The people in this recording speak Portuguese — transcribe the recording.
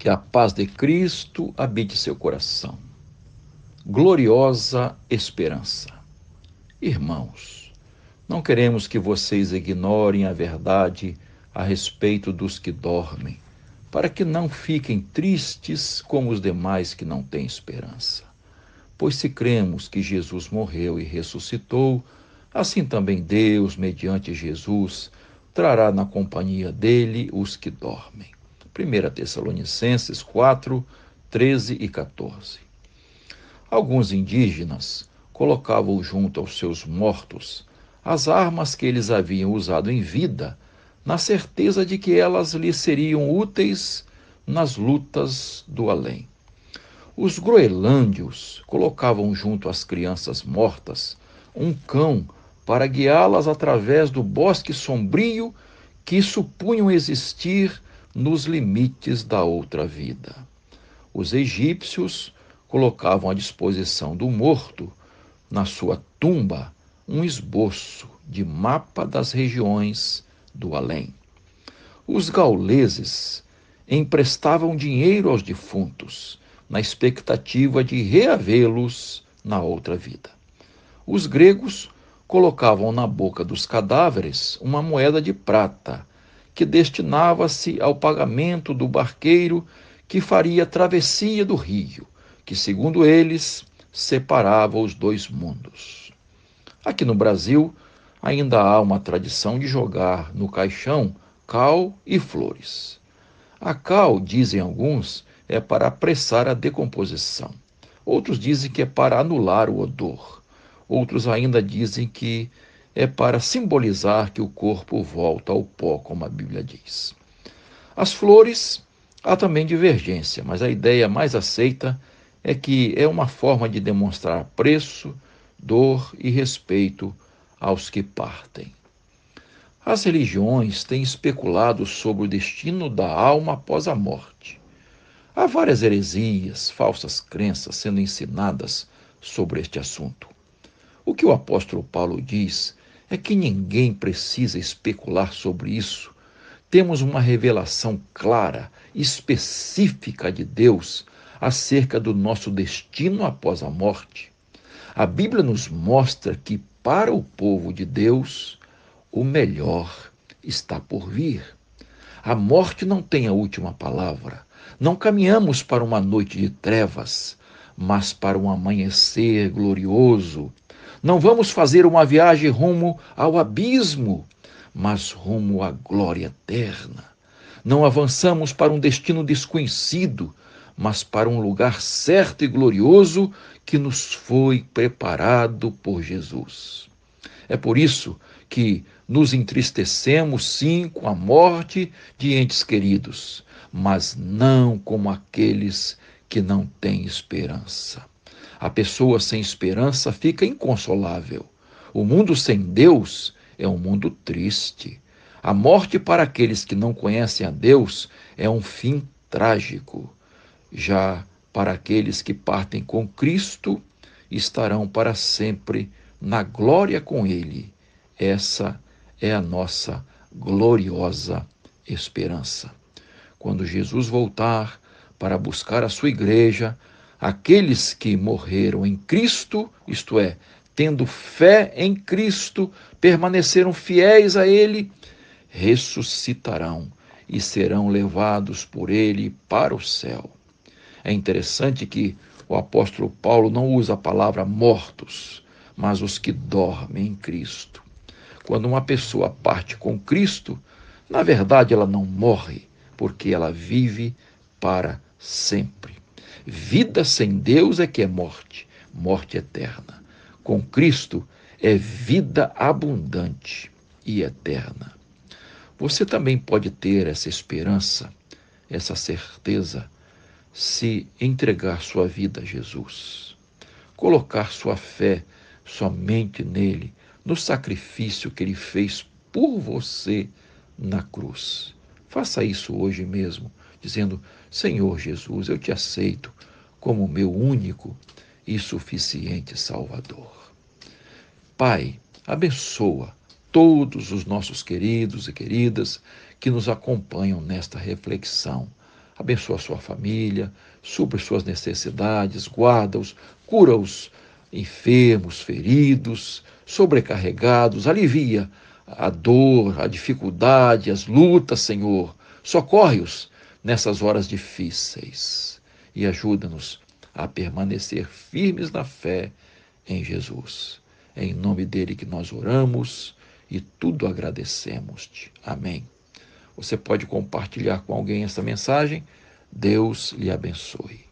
Que a paz de Cristo habite seu coração. Gloriosa esperança. Irmãos, não queremos que vocês ignorem a verdade a respeito dos que dormem, para que não fiquem tristes como os demais que não têm esperança. Pois se cremos que Jesus morreu e ressuscitou, assim também Deus, mediante Jesus, trará na companhia dele os que dormem. 1 Tessalonicenses 4, 13 e 14. Alguns indígenas colocavam junto aos seus mortos as armas que eles haviam usado em vida, na certeza de que elas lhes seriam úteis nas lutas do além. Os groelândios colocavam junto às crianças mortas um cão para guiá-las através do bosque sombrio que supunham existir nos limites da outra vida. Os egípcios colocavam à disposição do morto, na sua tumba, um esboço de mapa das regiões do além. Os gauleses emprestavam dinheiro aos defuntos, na expectativa de reavê-los na outra vida. Os gregos colocavam na boca dos cadáveres uma moeda de prata que destinava-se ao pagamento do barqueiro que faria a travessia do rio, que, segundo eles, separava os dois mundos. Aqui no Brasil, ainda há uma tradição de jogar no caixão cal e flores. A cal, dizem alguns, é para apressar a decomposição. Outros dizem que é para anular o odor. Outros ainda dizem que é para simbolizar que o corpo volta ao pó, como a Bíblia diz. As flores, há também divergência, mas a ideia mais aceita é que é uma forma de demonstrar apreço, dor e respeito aos que partem. As religiões têm especulado sobre o destino da alma após a morte. Há várias heresias, falsas crenças sendo ensinadas sobre este assunto. O que o apóstolo Paulo diz é que ninguém precisa especular sobre isso. Temos uma revelação clara, específica de Deus acerca do nosso destino após a morte. A Bíblia nos mostra que, para o povo de Deus, o melhor está por vir. A morte não tem a última palavra. Não caminhamos para uma noite de trevas, mas para um amanhecer glorioso não vamos fazer uma viagem rumo ao abismo, mas rumo à glória eterna. Não avançamos para um destino desconhecido, mas para um lugar certo e glorioso que nos foi preparado por Jesus. É por isso que nos entristecemos, sim, com a morte de entes queridos, mas não como aqueles que não têm esperança. A pessoa sem esperança fica inconsolável. O mundo sem Deus é um mundo triste. A morte para aqueles que não conhecem a Deus é um fim trágico. Já para aqueles que partem com Cristo, estarão para sempre na glória com Ele. Essa é a nossa gloriosa esperança. Quando Jesus voltar para buscar a sua igreja, Aqueles que morreram em Cristo, isto é, tendo fé em Cristo, permaneceram fiéis a Ele, ressuscitarão e serão levados por Ele para o céu. É interessante que o apóstolo Paulo não usa a palavra mortos, mas os que dormem em Cristo. Quando uma pessoa parte com Cristo, na verdade ela não morre, porque ela vive para sempre. Vida sem Deus é que é morte, morte eterna. Com Cristo é vida abundante e eterna. Você também pode ter essa esperança, essa certeza, se entregar sua vida a Jesus, colocar sua fé somente nele, no sacrifício que ele fez por você na cruz. Faça isso hoje mesmo dizendo: Senhor Jesus, eu te aceito como meu único e suficiente Salvador. Pai, abençoa todos os nossos queridos e queridas que nos acompanham nesta reflexão. Abençoa sua família, supre suas necessidades, guarda-os, cura-os enfermos, feridos, sobrecarregados, alivia a dor, a dificuldade, as lutas, Senhor. Socorre-os nessas horas difíceis e ajuda-nos a permanecer firmes na fé em Jesus. É em nome dele que nós oramos e tudo agradecemos-te. Amém. Você pode compartilhar com alguém essa mensagem. Deus lhe abençoe.